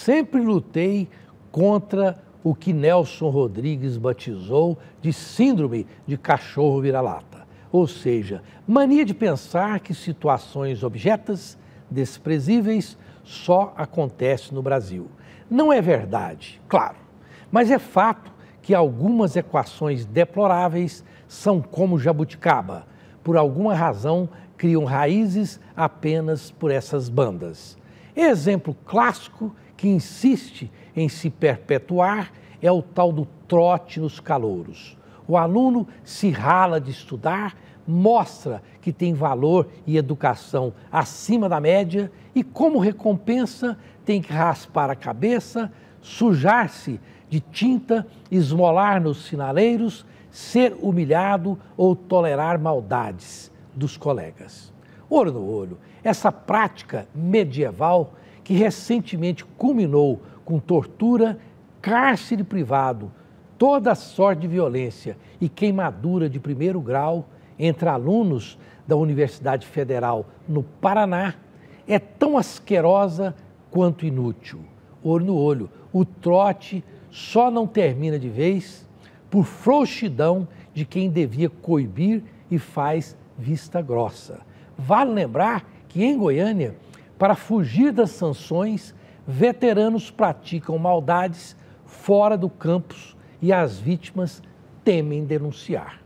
sempre lutei contra o que Nelson Rodrigues batizou de síndrome de cachorro vira-lata, ou seja, mania de pensar que situações objetas desprezíveis só acontecem no Brasil. Não é verdade, claro, mas é fato que algumas equações deploráveis são como jabuticaba, por alguma razão criam raízes apenas por essas bandas. Exemplo clássico que insiste em se perpetuar é o tal do trote nos calouros. O aluno se rala de estudar, mostra que tem valor e educação acima da média e, como recompensa, tem que raspar a cabeça, sujar-se de tinta, esmolar nos sinaleiros, ser humilhado ou tolerar maldades dos colegas. Olho no olho, essa prática medieval que recentemente culminou com tortura, cárcere privado, toda sorte de violência e queimadura de primeiro grau entre alunos da Universidade Federal no Paraná, é tão asquerosa quanto inútil. Olho no olho, o trote só não termina de vez por frouxidão de quem devia coibir e faz vista grossa. Vale lembrar que em Goiânia, para fugir das sanções, veteranos praticam maldades fora do campus e as vítimas temem denunciar.